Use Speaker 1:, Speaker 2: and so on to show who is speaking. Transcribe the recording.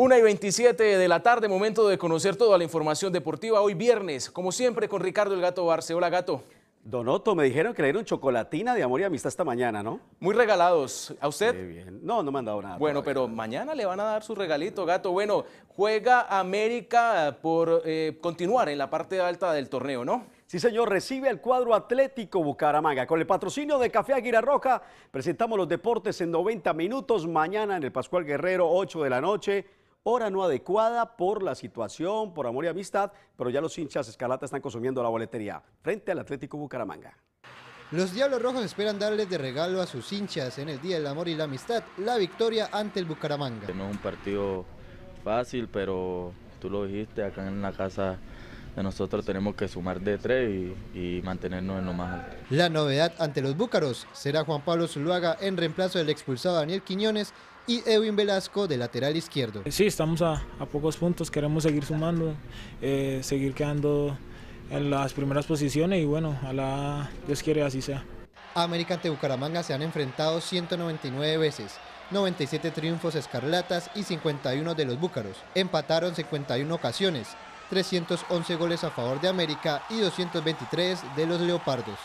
Speaker 1: Una y 27 de la tarde, momento de conocer toda la información deportiva. Hoy viernes, como siempre, con Ricardo el Gato Barce. Hola, Gato. Donoto, me dijeron que le dieron chocolatina de amor y amistad esta mañana, ¿no? Muy regalados. ¿A usted? Muy bien. No, no me han dado nada. Bueno, pero mañana le van a dar su regalito, gato. Bueno, juega América por eh,
Speaker 2: continuar en la parte alta del torneo, ¿no? Sí, señor, recibe al cuadro Atlético Bucaramanga. Con el patrocinio de Café Águila Roja, presentamos los deportes en 90 minutos. Mañana en el Pascual Guerrero, 8 de la noche hora no adecuada por la situación, por amor y amistad, pero ya los hinchas Escarlata están consumiendo la boletería frente al Atlético Bucaramanga. Los Diablos
Speaker 3: Rojos esperan darles de regalo a sus hinchas en el Día del Amor y la Amistad la victoria ante el Bucaramanga.
Speaker 4: No es un partido fácil, pero tú lo dijiste, acá en la casa de nosotros tenemos que sumar de tres y, y mantenernos en lo más alto.
Speaker 3: La novedad ante
Speaker 5: los Búcaros será Juan Pablo Zuluaga en reemplazo del expulsado Daniel Quiñones, y Edwin Velasco de lateral izquierdo. Sí, estamos a, pocos puntos, queremos seguir sumando, eh, seguir quedando en las primeras posiciones y bueno, a la Dios quiere así sea. América ante Bucaramanga se han enfrentado 199 veces, 97 triunfos
Speaker 3: escarlatas y 51 de los búcaros. Empataron 51 ocasiones, 311
Speaker 4: goles a favor de América y 223 de los leopardos.